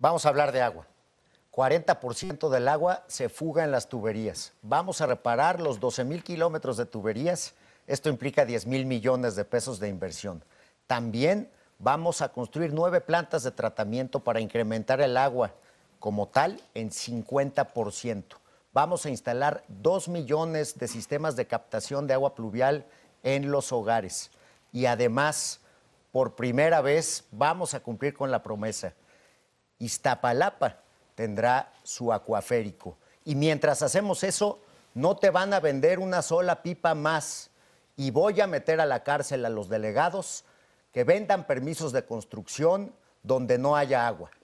Vamos a hablar de agua. 40% del agua se fuga en las tuberías. Vamos a reparar los 12 mil kilómetros de tuberías. Esto implica 10 mil millones de pesos de inversión. También vamos a construir nueve plantas de tratamiento para incrementar el agua como tal en 50%. Vamos a instalar 2 millones de sistemas de captación de agua pluvial en los hogares. Y además, por primera vez, vamos a cumplir con la promesa Iztapalapa tendrá su acuaférico. Y mientras hacemos eso, no te van a vender una sola pipa más. Y voy a meter a la cárcel a los delegados que vendan permisos de construcción donde no haya agua.